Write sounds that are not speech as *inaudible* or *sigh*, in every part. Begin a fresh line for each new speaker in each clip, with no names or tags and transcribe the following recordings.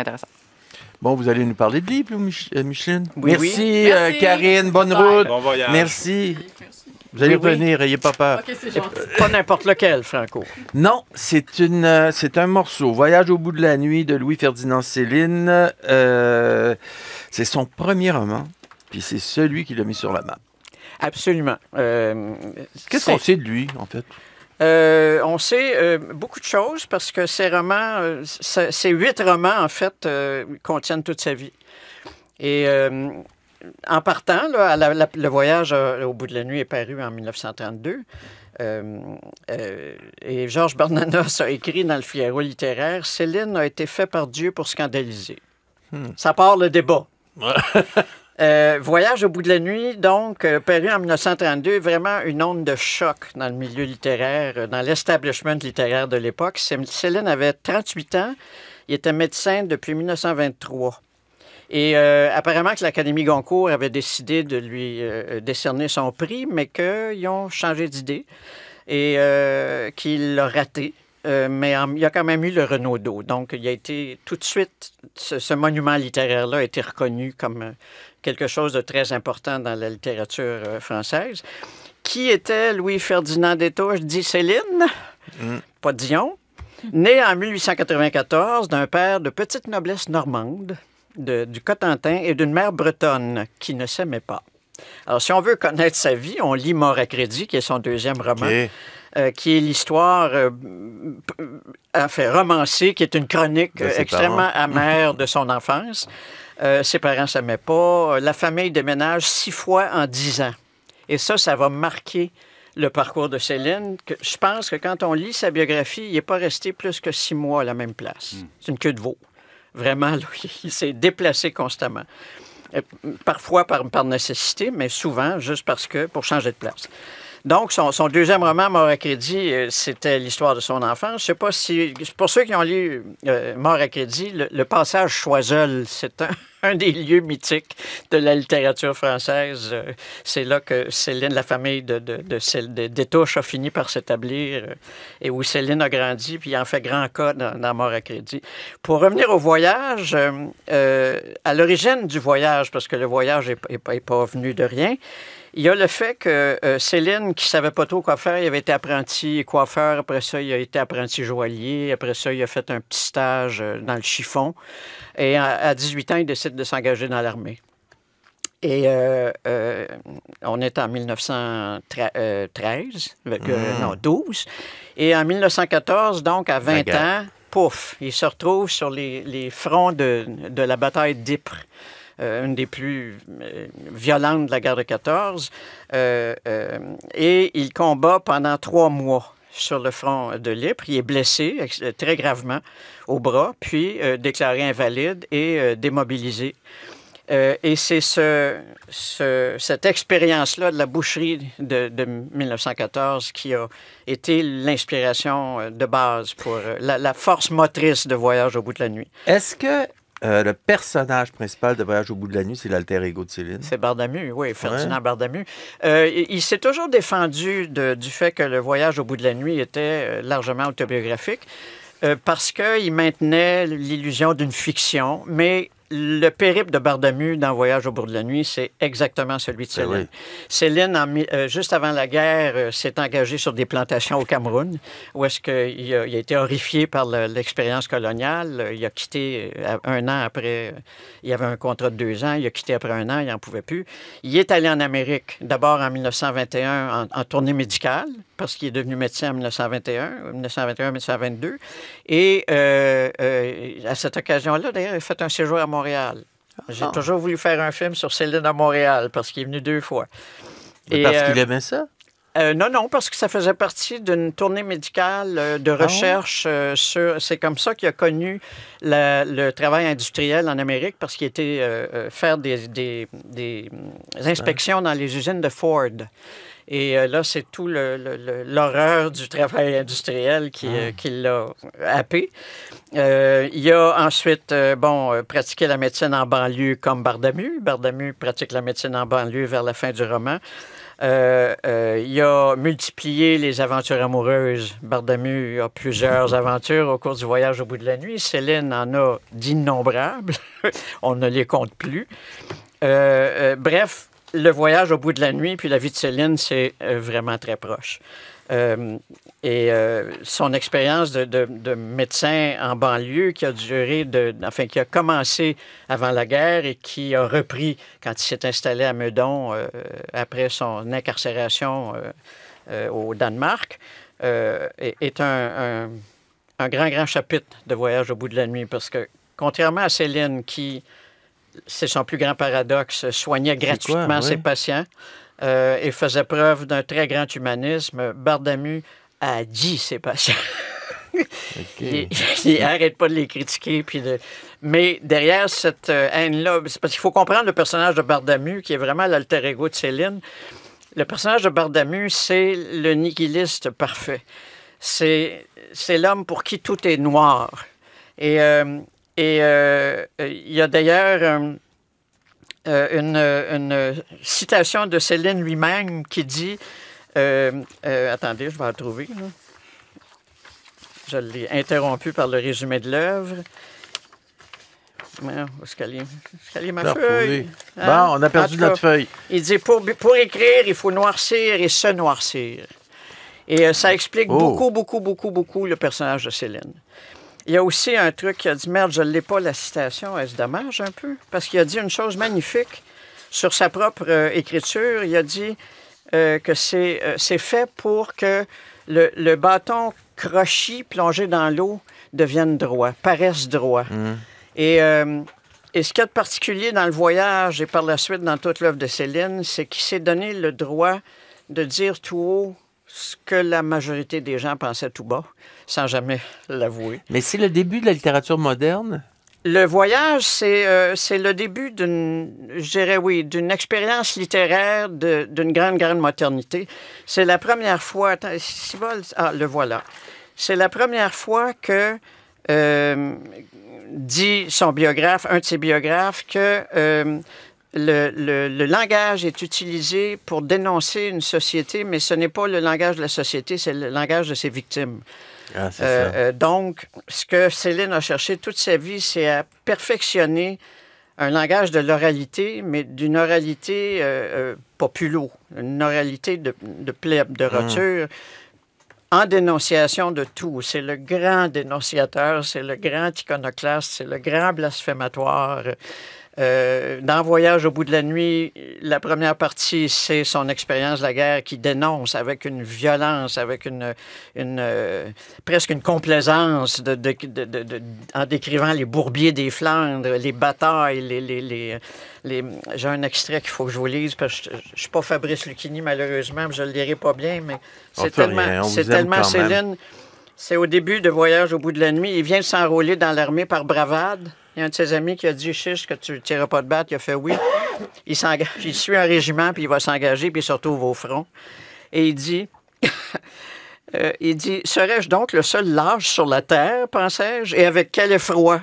intéressant. Bon, vous allez nous parler de livres, euh, Micheline? Oui, euh, Merci, Karine. Bonne route. Bon voyage. Merci.
Vous allez revenir,
n'ayez pas peur. c'est euh, pas n'importe lequel, Franco. Non, c'est une, c'est un morceau. Voyage au bout de la nuit de Louis-Ferdinand Céline. c'est son premier roman, puis c'est celui qui l'a mis sur la map. Absolument. Qu'est-ce qu'on sait de lui, en fait? Euh, on sait euh, beaucoup de choses parce que ces romans, euh, ces huit romans, en fait, contiennent toute sa vie. Et en partant, le voyage au bout de la nuit est paru en 1932. et Georges Bernanos a écrit dans le Figaro littéraire Céline a été faite par Dieu pour scandaliser. Hmm. Ça part le débat. *laughs* Euh, voyage au bout de la nuit, donc, euh, paru en 1932, vraiment une onde de choc dans le milieu littéraire, euh, dans l'establishment littéraire de l'époque. Céline avait 38 ans. Il était médecin depuis 1923. Et apparemment que l'Académie Goncourt avait décidé de lui décerner son prix, mais qu'ils ont changé d'idée et qu'il l'a raté. Euh, mais euh, il y a quand même eu le Renaudot. Donc, il a été tout de suite, ce, monument littéraire-là a été reconnu comme euh, quelque chose de très important dans la littérature française. Qui était Louis-Ferdinand Je dit Céline, mm. pas Dion, né en 1894 d'un père de petite noblesse normande, du Cotentin, et d'une mère bretonne qui ne s'aimait pas. Alors, si on veut connaître sa vie, on lit Mort à crédit, qui est son deuxième roman. Euh, qui est l'histoire euh, euh, enfin, romancée, qui est une chronique euh, extrêmement amère de *laughs* son enfance. ses parents ne s'aimaient pas. La famille déménage six fois en dix ans. Et ça, ça va marquer le parcours de Céline. je pense que quand on lit sa biographie, il n'est pas resté plus que six mois à la même place. Hmm. C'est une queue de veau. Vraiment, *laughs* il s'est déplacé constamment. Euh, parfois par, nécessité, mais souvent juste parce que pour changer de place. Donc, son, deuxième roman, Mort à crédit, euh, c'était l'histoire de son enfance. Je sais pas si. Pour ceux qui ont lu euh, Mort à crédit, le, passage Choiseul, c'est un, *laughs* un des lieux mythiques de la littérature française. Euh, c'est là que Céline, la famille de, de, de, Détouche, a fini par s'établir euh, et où Céline a grandi, puis il en fait grand cas dans, dans Mort à crédit. Pour revenir au voyage, euh, à l'origine du voyage, parce que le voyage n'est pas venu de rien, il y a le fait que Céline, qui savait pas trop quoi faire, il avait été apprenti coiffeur, après ça, il a été apprenti joaillier, après ça, il a fait un petit stage dans le chiffon. Et à, 18 ans, il décide de s'engager dans l'armée. Et euh, euh, on est en 1913, euh, hmm. non, 12. Et en 1914, donc à 20 ans, pouf, il se retrouve sur les, les fronts de, de, la bataille d'Ypres, une des plus violentes de la guerre de 14. et il combat pendant trois mois sur le front de l'Ypres. Il est blessé euh, très gravement au bras, puis euh, déclaré invalide et euh, démobilisé. et c'est ce, cette expérience-là de la boucherie de, 1914 qui a été l'inspiration de base pour la, la, force motrice de Voyage au bout de la nuit. Est-ce que euh, le personnage principal de Voyage au bout de la nuit, c'est l'alter ego de Céline. C'est Bardamu, oui, Ferdinand Bardamu. Euh, il, s'est toujours défendu du fait que le Voyage au bout de la nuit était euh, largement autobiographique. parce qu'il maintenait l'illusion d'une fiction, mais le périple de Bardemu dans Voyage au bout de la nuit, c'est exactement celui de ben Céline. Céline, euh, juste avant la guerre, euh, s'est engagée sur des plantations au Cameroun, où est-ce qu'il a, été horrifié par l'expérience coloniale. Il a quitté euh, un an après. Il avait un contrat de deux ans. Il a quitté après un an. Il n'en pouvait plus. Il est allé en Amérique, d'abord en 1921, en, tournée médicale, parce qu'il est devenu médecin en 1921, 1921-1922. Et à cette occasion-là, d'ailleurs, il a fait un séjour à Montréal Montréal. J'ai ah. toujours voulu faire un film sur Céline à Montréal parce qu'il est venu deux fois. Et, parce qu'il euh, aimait ça? Euh, non, non, parce que ça faisait partie d'une tournée médicale euh, de ah. recherche sur. C'est comme ça qu'il a connu le travail industriel en Amérique, parce qu'il était faire des, des, des hum, inspections dans les usines de Ford. Et euh, là, c'est tout l'horreur du travail industriel qui, euh, ah. l'a happé. Euh, il a ensuite, bon, pratiqué la médecine en banlieue comme Bardamu. Bardamu pratique la médecine en banlieue vers la fin du roman. il a multiplié les aventures amoureuses. Bardamu a plusieurs *laughs* aventures au cours du voyage au bout de la nuit. Céline en a d'innombrables. *laughs* On ne les compte plus. bref, le voyage au bout de la nuit puis la vie de Céline, c'est euh, vraiment très proche. Euh, et euh, son expérience de, médecin en banlieue qui a duré, de, enfin qui a commencé avant la guerre et qui a repris quand il s'est installé à Meudon après son incarcération au Danemark, est, un, grand, grand chapitre de Voyage au bout de la nuit parce que contrairement à Céline qui c'est son plus grand paradoxe, soignait gratuitement ses patients euh, et faisait preuve d'un très grand humanisme. Bardamu a dit ses patients. *laughs* il, n'arrête *laughs* pas de les critiquer. Puis Mais derrière cette euh, haine-là, parce qu'il faut comprendre le personnage de Bardamu, qui est vraiment l'alter ego de Céline. Le personnage de Bardamu, c'est le nihiliste parfait. C'est l'homme pour qui tout est noir. Et euh, et euh, il y a d'ailleurs euh, euh, une, citation de Céline lui-même qui dit Attendez, je vais la trouver. Je l'ai interrompu par le résumé de l'œuvre. Où ma feuille? Hein? Bon, on a perdu notre feuille. Il dit pour, pour écrire, il faut noircir et se noircir. Et ça explique oh. beaucoup, beaucoup, beaucoup, beaucoup le personnage de Céline. Il y a aussi un truc qui a dit Merde, je ne l'ai pas la citation, est-ce dommage un peu Parce qu'il a dit une chose magnifique sur sa propre euh, écriture. Il a dit euh, que euh, c'est fait pour que le, bâton crochi plongé dans l'eau devienne droit, paraisse droit. Mmh. Et, et, ce qu'il y a de particulier dans le voyage et par la suite dans toute l'œuvre de Céline, c'est qu'il s'est donné le droit de dire tout haut ce que la majorité des gens pensaient tout bas, sans jamais l'avouer. Mais c'est le début de la littérature moderne? Le voyage, c'est euh, le début d'une, je oui, d'une expérience littéraire d'une grande, grande modernité. C'est la première fois, ah, le voilà. C'est la première fois que euh, dit son biographe, un de ses biographes, que euh, le, langage est utilisé pour dénoncer une société, mais ce n'est pas le langage de la société, c'est le langage de ses victimes. Ah, euh, euh, donc, ce que Céline a cherché toute sa vie, c'est à perfectionner un langage de l'oralité, mais d'une oralité euh, populaire, une oralité de, de plèbe, de hmm. roture. en dénonciation de tout. C'est le grand dénonciateur, c'est le grand iconoclaste, c'est le grand blasphématoire, euh, dans Voyage au bout de la nuit, la première partie, c'est son expérience de la guerre qui dénonce avec une violence, avec une, euh, presque une complaisance en décrivant les bourbiers des Flandres, les batailles, les, les, j'ai un extrait qu'il faut que je vous lise parce que je, ne suis pas Fabrice Lucchini malheureusement, je le lirai pas bien, mais c'est tellement, c'est tellement Céline. C'est au début de Voyage au bout de la nuit. Il vient s'enrôler dans l'armée par bravade. Il y a un de ses amis qui a dit Chiche, que tu ne tireras pas de batte. Il a fait oui. Il, suit un régiment, puis il va s'engager, puis il se retrouve au front. Et il dit *laughs* euh, Il dit Serais-je donc le seul lâche sur la terre, pensais-je, et avec quel effroi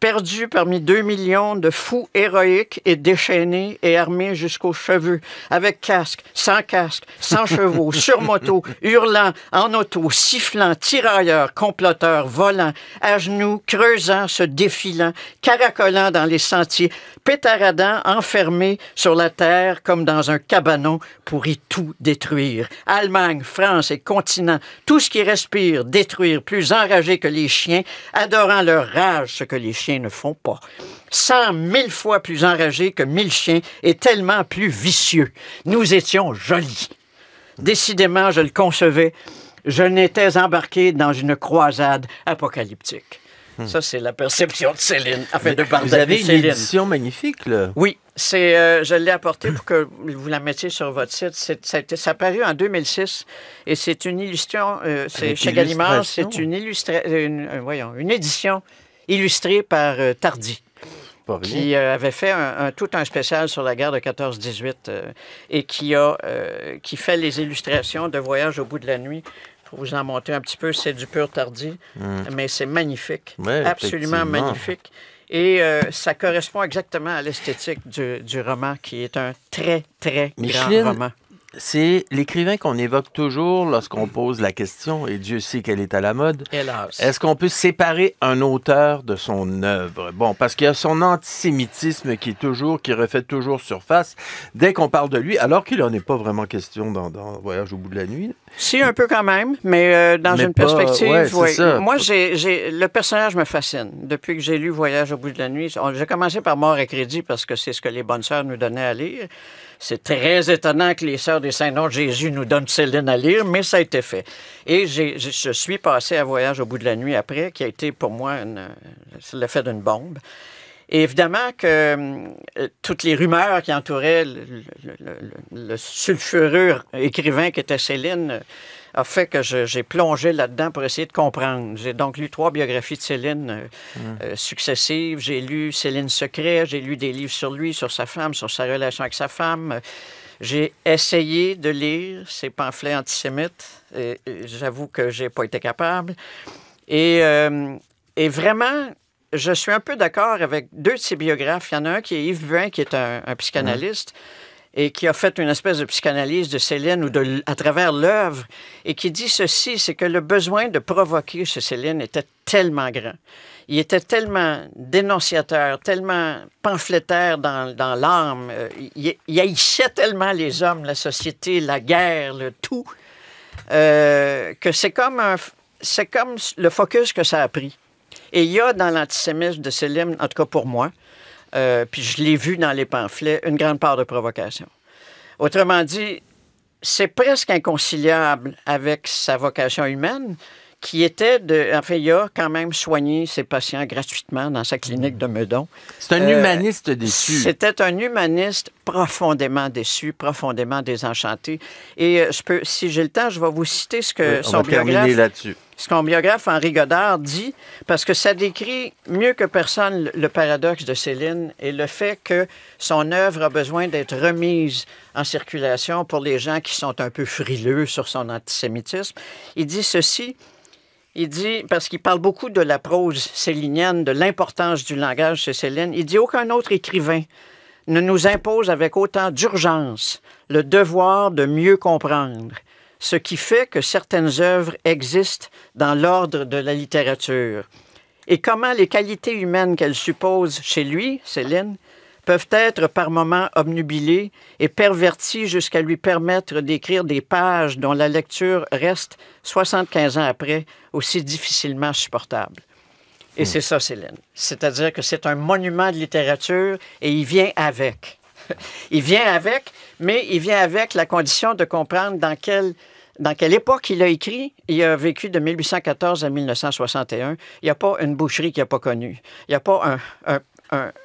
perdu parmi deux millions de fous héroïques et déchaînés et armés jusqu'aux cheveux, avec casque, sans casque, sans *laughs* chevaux, sur moto, hurlant, en auto, sifflant, tirailleurs, comploteurs, volant, à genoux, creusant, se défilant, caracolant dans les sentiers, Pétaradant, enfermé sur la terre comme dans un cabanon pour y tout détruire. Allemagne, France et continent, tout ce qui respire, détruire, plus enragé que les chiens, adorant leur rage, ce que les chiens ne font pas. Cent mille fois plus enragé que mille chiens et tellement plus vicieux. Nous étions jolis. Décidément, je le concevais, je n'étais embarqué dans une croisade apocalyptique. Hmm. Ça, c'est la perception de Céline. de Vous avez une édition magnifique, là. Oui. C'est, euh, je l'ai apportée pour que vous la mettiez sur votre site. ça, a paru en 2006 et c'est une illustration, euh, c'est, chez Gallimard, c'est une, une, euh, une édition illustrée par Tardy qui avait fait un, tout un spécial sur la guerre de 14-18 et qui, a, qui fait les illustrations de Voyage au bout de la nuit pour vous en monter un petit peu, c'est du pur tardi, hum. mais c'est magnifique, absolument magnifique. Et euh, ça correspond exactement à l'esthétique du, roman, qui est un très, très grand roman c'est l'écrivain qu'on évoque toujours lorsqu'on pose la question, et Dieu sait qu'elle est à la mode. Est-ce qu'on peut séparer un auteur de son œuvre? Bon, parce qu'il y a son antisémitisme qui est toujours, qui refait toujours surface dès qu'on parle de lui, alors qu'il n'en est pas vraiment question dans, Voyage au bout de la nuit. Si, un peu quand même, mais euh, dans une perspective. Moi, j'ai le personnage me fascine. Depuis que j'ai lu Voyage au bout de la nuit, j'ai commencé par Mort et Crédit parce que c'est ce que les bonnes sœurs nous donnaient à lire. C'est très étonnant que les sœurs des Saints-Noms Jésus nous donne Céline à lire, mais ça a été fait. Et je suis passé à Voyage au bout de la nuit après, qui a été pour moi l'effet d'une bombe. Et évidemment que hum, toutes les rumeurs qui entouraient le, sulfureux écrivain qui était Céline euh, a fait que j'ai plongé là-dedans pour essayer de comprendre. J'ai donc lu trois biographies de Céline euh, mmh. euh, successives. J'ai lu Céline Secret, j'ai lu des livres sur lui, sur sa femme, sur sa relation avec sa femme. J'ai essayé de lire ces pamphlets antisémites. Et, j'avoue que je n'ai pas été capable. Euh, et, vraiment, je suis un peu d'accord avec deux de ses biographes. Il y en a un qui est Yves Buin, qui est un, psychanalyste et qui a fait une espèce de psychanalyse de Céline ou à travers l'œuvre et qui dit ceci, c'est que le besoin de provoquer chez Céline était tellement grand. Il était tellement dénonciateur, tellement pamphlétaire dans, dans l'âme. Euh, il, il, haïssait tellement les hommes, la société, la guerre, le tout, euh, que c'est comme, comme le focus que ça a pris. Et il y a dans l'antisémisme de Céline, en tout cas pour moi, euh, puis je l'ai vu dans les pamphlets, une grande part de provocation. Autrement dit, c'est presque inconciliable avec sa vocation humaine, qui était de. En il a quand même soigné ses patients gratuitement dans sa clinique de Meudon. C'est un euh, humaniste déçu. C'était un humaniste profondément déçu, profondément désenchanté. Et euh, je peux, si j'ai le temps, je vais vous citer ce que euh, son biographe. là-dessus. Ce qu'on biographe Henri Godard dit, parce que ça décrit mieux que personne le paradoxe de Céline et le fait que son œuvre a besoin d'être remise en circulation pour les gens qui sont un peu frileux sur son antisémitisme. Il dit ceci. Il dit, parce qu'il parle beaucoup de la prose célinienne, de l'importance du langage chez Céline, il dit aucun autre écrivain ne nous impose avec autant d'urgence le devoir de mieux comprendre, ce qui fait que certaines œuvres existent dans l'ordre de la littérature. Et comment les qualités humaines qu'elles supposent chez lui, Céline, peuvent être par moments obnubilés et pervertis jusqu'à lui permettre d'écrire des pages dont la lecture reste, 75 ans après, aussi difficilement supportable. Et hmm. c'est ça, Céline. C'est-à-dire que c'est un monument de littérature et il vient avec. *laughs* il vient avec, mais il vient avec la condition de comprendre dans quelle dans quelle époque il a écrit, il a vécu de 1814 à 1961. Il n'y a pas une boucherie qu'il n'a pas connue. Il n'y a pas un,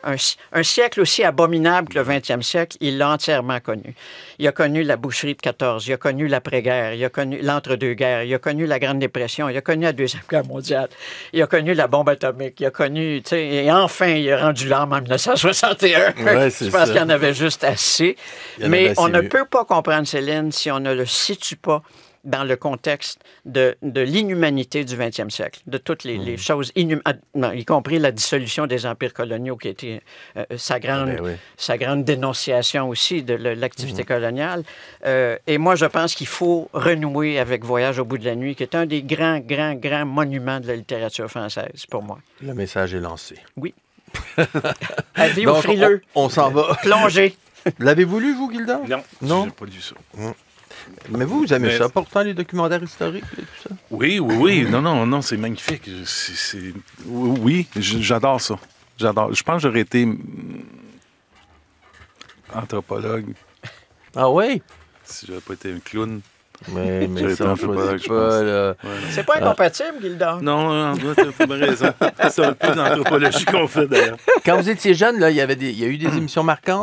un, siècle aussi abominable que le 20e siècle, il l'a entièrement connu. Il a connu la boucherie de 14, il a connu l'après-guerre, il a connu l'entre-deux-guerres, il a connu la Grande Dépression, il a connu la Deuxième Guerre mondiale, il a connu la bombe atomique, il a connu, tu sais, et enfin, il a rendu l'âme en 1961. *laughs* Je pense qu'il en avait juste assez. Mais on ne peut pas comprendre Céline si on ne le situe pas dans le contexte de, l'inhumanité du 20e siècle, de toutes les, hmm. choses inhumaines, ah, y compris la dissolution des empires coloniaux qui était euh, euh, sa, ah ben grande, sa grande dénonciation aussi de l'activité hmm. coloniale. Euh, et moi, je pense qu'il faut renouer avec Voyage au bout de la nuit, qui est un des grands, grands, grands monuments de la littérature française pour moi. Le message est lancé. Oui. Allez, *laughs* au frileux. On, s'en va. Plonger. L'avez-vous lu, vous, Gilda? Non. Pas ça. Non. Hmm. Mais vous, vous aimez ça, pourtant, les documentaires historiques et tout ça? Oui, oui, oui. non, non, non, c'est magnifique. Oui, j'adore ça. J'adore. Je pense que j'aurais été hmm, anthropologue. Ah oui? Si j'avais pas été un clown. Mais, *laughs* mais pas C'est pas incompatible, Gildan. Non,
non, à pas raison. *laughs* C'est un peu d'anthropologie qu'on fait, d'ailleurs.
Quand vous étiez jeune, il y avait il y a eu des émissions marquantes.